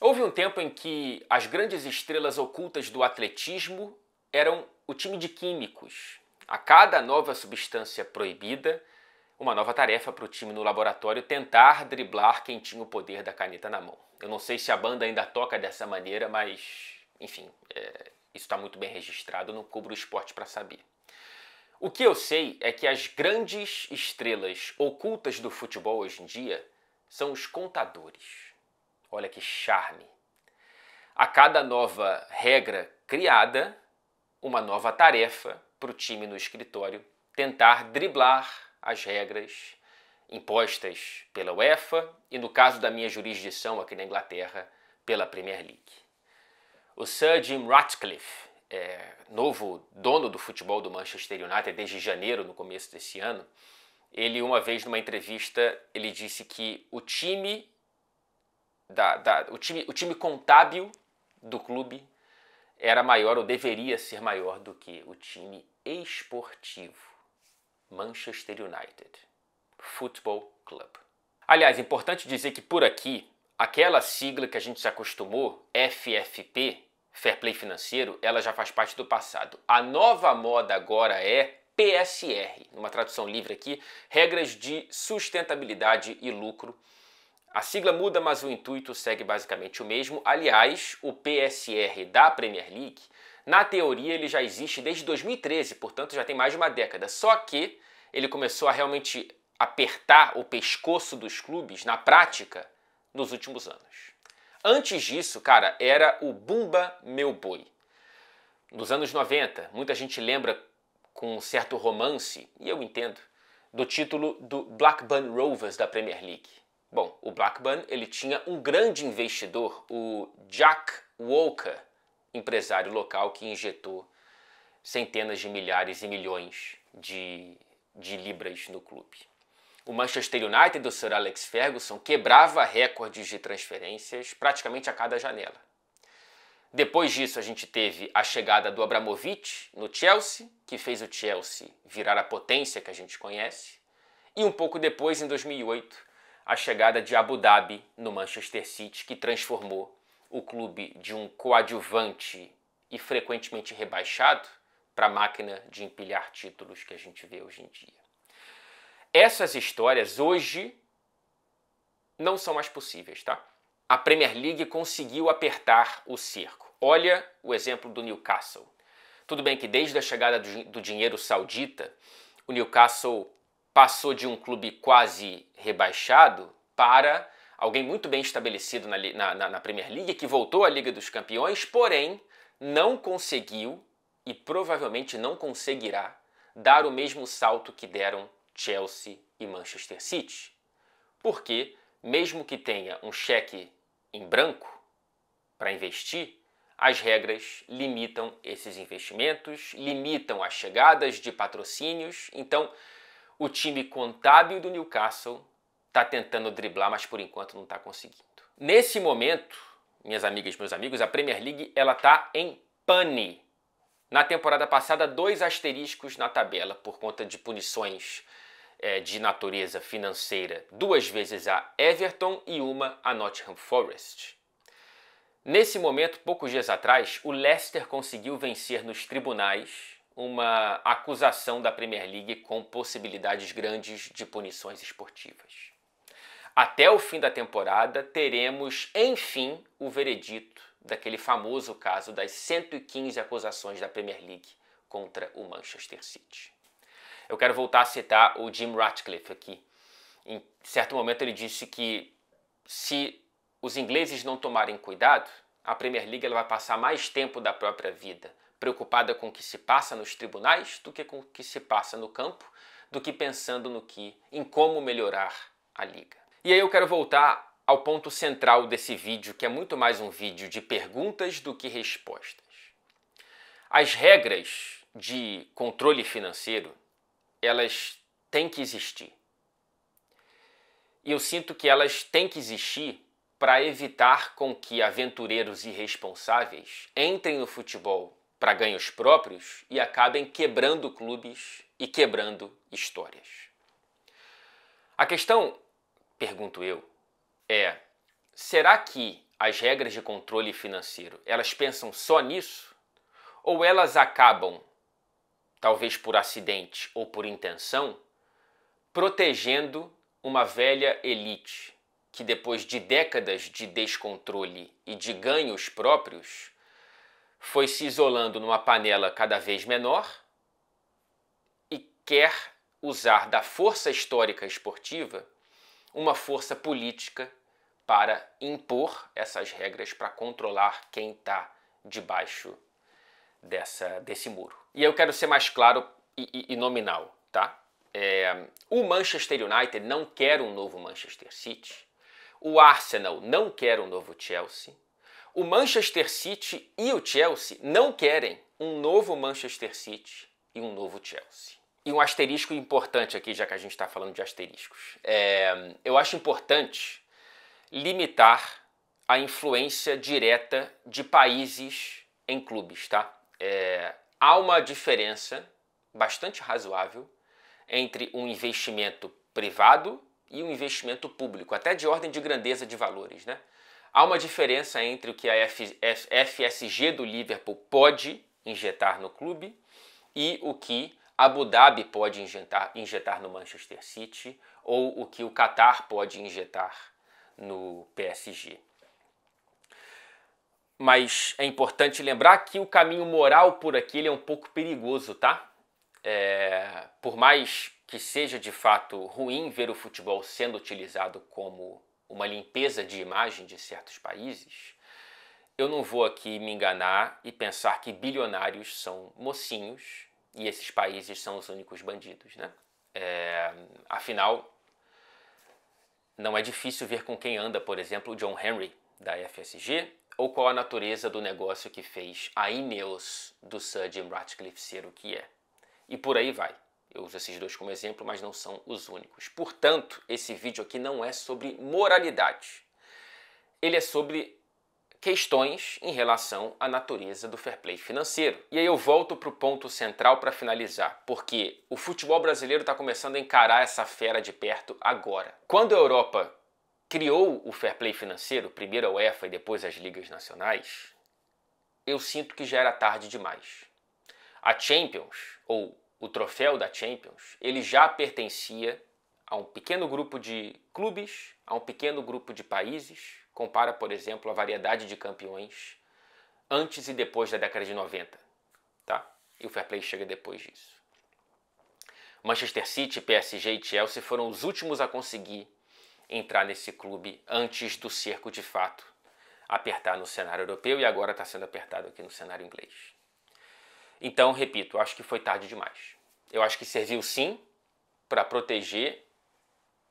Houve um tempo em que as grandes estrelas ocultas do atletismo eram o time de químicos. A cada nova substância proibida, uma nova tarefa para o time no laboratório tentar driblar quem tinha o poder da caneta na mão. Eu não sei se a banda ainda toca dessa maneira, mas enfim, é, isso está muito bem registrado, não cubro o esporte para saber. O que eu sei é que as grandes estrelas ocultas do futebol hoje em dia são os contadores. Olha que charme! A cada nova regra criada, uma nova tarefa para o time no escritório tentar driblar as regras impostas pela UEFA e, no caso da minha jurisdição aqui na Inglaterra, pela Premier League. O Sir Jim Ratcliffe, é, novo dono do futebol do Manchester United desde janeiro, no começo desse ano, ele uma vez numa entrevista ele disse que o time da, da, o, time, o time contábil do clube era maior ou deveria ser maior do que o time esportivo Manchester United Football Club. Aliás, importante dizer que por aqui, aquela sigla que a gente se acostumou, FFP, Fair Play Financeiro, ela já faz parte do passado. A nova moda agora é PSR, numa tradução livre aqui, regras de sustentabilidade e lucro a sigla muda, mas o intuito segue basicamente o mesmo. Aliás, o PSR da Premier League, na teoria, ele já existe desde 2013, portanto já tem mais de uma década. Só que ele começou a realmente apertar o pescoço dos clubes na prática nos últimos anos. Antes disso, cara, era o Bumba Meu Boi. Nos anos 90, muita gente lembra com um certo romance, e eu entendo, do título do Blackburn Rovers da Premier League. Bom, o Blackburn ele tinha um grande investidor, o Jack Walker, empresário local que injetou centenas de milhares e milhões de, de libras no clube. O Manchester United do Sir Alex Ferguson quebrava recordes de transferências praticamente a cada janela. Depois disso, a gente teve a chegada do Abramovich no Chelsea, que fez o Chelsea virar a potência que a gente conhece. E um pouco depois, em 2008, a chegada de Abu Dhabi no Manchester City, que transformou o clube de um coadjuvante e frequentemente rebaixado para a máquina de empilhar títulos que a gente vê hoje em dia. Essas histórias hoje não são mais possíveis, tá? A Premier League conseguiu apertar o cerco. Olha o exemplo do Newcastle. Tudo bem que desde a chegada do, do dinheiro saudita, o Newcastle passou de um clube quase rebaixado para alguém muito bem estabelecido na, na, na Premier League, que voltou à Liga dos Campeões, porém não conseguiu e provavelmente não conseguirá dar o mesmo salto que deram Chelsea e Manchester City. Porque, mesmo que tenha um cheque em branco para investir, as regras limitam esses investimentos, limitam as chegadas de patrocínios, então o time contábil do Newcastle está tentando driblar, mas por enquanto não está conseguindo. Nesse momento, minhas amigas, e meus amigos, a Premier League ela está em pane. Na temporada passada, dois asteriscos na tabela por conta de punições é, de natureza financeira, duas vezes a Everton e uma a Nottingham Forest. Nesse momento, poucos dias atrás, o Leicester conseguiu vencer nos tribunais uma acusação da Premier League com possibilidades grandes de punições esportivas. Até o fim da temporada, teremos, enfim, o veredito daquele famoso caso das 115 acusações da Premier League contra o Manchester City. Eu quero voltar a citar o Jim Ratcliffe aqui. Em certo momento, ele disse que se os ingleses não tomarem cuidado, a Premier League ela vai passar mais tempo da própria vida preocupada com o que se passa nos tribunais do que com o que se passa no campo, do que pensando no que, em como melhorar a liga. E aí eu quero voltar ao ponto central desse vídeo, que é muito mais um vídeo de perguntas do que respostas. As regras de controle financeiro, elas têm que existir. E eu sinto que elas têm que existir para evitar com que aventureiros irresponsáveis entrem no futebol para ganhos próprios e acabem quebrando clubes e quebrando histórias. A questão, pergunto eu, é: será que as regras de controle financeiro, elas pensam só nisso ou elas acabam talvez por acidente ou por intenção, protegendo uma velha elite que depois de décadas de descontrole e de ganhos próprios foi se isolando numa panela cada vez menor e quer usar da força histórica esportiva uma força política para impor essas regras, para controlar quem está debaixo dessa, desse muro. E eu quero ser mais claro e, e, e nominal, tá? É, o Manchester United não quer um novo Manchester City, o Arsenal não quer um novo Chelsea, o Manchester City e o Chelsea não querem um novo Manchester City e um novo Chelsea. E um asterisco importante aqui, já que a gente está falando de asteriscos. É, eu acho importante limitar a influência direta de países em clubes, tá? É, há uma diferença bastante razoável entre um investimento privado e um investimento público, até de ordem de grandeza de valores, né? Há uma diferença entre o que a FSG do Liverpool pode injetar no clube e o que Abu Dhabi pode injetar, injetar no Manchester City ou o que o Qatar pode injetar no PSG. Mas é importante lembrar que o caminho moral por aqui é um pouco perigoso, tá? É, por mais que seja de fato ruim ver o futebol sendo utilizado como uma limpeza de imagem de certos países, eu não vou aqui me enganar e pensar que bilionários são mocinhos e esses países são os únicos bandidos, né? É, afinal, não é difícil ver com quem anda, por exemplo, John Henry da FSG ou qual a natureza do negócio que fez a Ineos do Sir Jim Ratcliffe ser o que é. E por aí vai. Eu uso esses dois como exemplo, mas não são os únicos. Portanto, esse vídeo aqui não é sobre moralidade. Ele é sobre questões em relação à natureza do fair play financeiro. E aí eu volto para o ponto central para finalizar, porque o futebol brasileiro está começando a encarar essa fera de perto agora. Quando a Europa criou o fair play financeiro, primeiro a UEFA e depois as ligas nacionais, eu sinto que já era tarde demais. A Champions, ou o troféu da Champions, ele já pertencia a um pequeno grupo de clubes, a um pequeno grupo de países. Compara, por exemplo, a variedade de campeões antes e depois da década de 90, tá? E o fair play chega depois disso. Manchester City, PSG e Chelsea foram os últimos a conseguir entrar nesse clube antes do cerco de fato apertar no cenário europeu e agora está sendo apertado aqui no cenário inglês. Então, repito, acho que foi tarde demais. Eu acho que serviu sim para proteger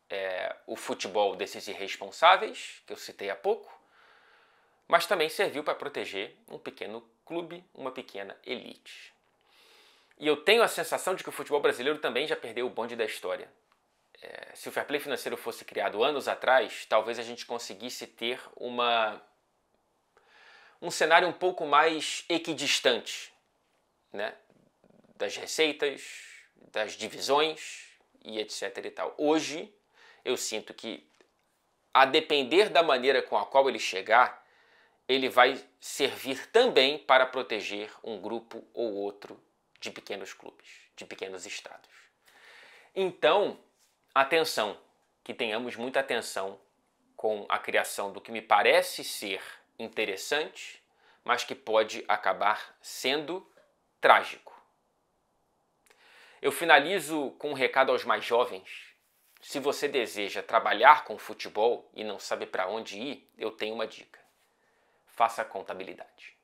é, o futebol desses irresponsáveis, que eu citei há pouco, mas também serviu para proteger um pequeno clube, uma pequena elite. E eu tenho a sensação de que o futebol brasileiro também já perdeu o bonde da história. É, se o fair play financeiro fosse criado anos atrás, talvez a gente conseguisse ter uma um cenário um pouco mais equidistante né, das receitas, das divisões e etc e tal. Hoje eu sinto que a depender da maneira com a qual ele chegar, ele vai servir também para proteger um grupo ou outro de pequenos clubes, de pequenos estados. Então, atenção, que tenhamos muita atenção com a criação do que me parece ser interessante, mas que pode acabar sendo trágico. Eu finalizo com um recado aos mais jovens. Se você deseja trabalhar com futebol e não sabe para onde ir, eu tenho uma dica. Faça contabilidade.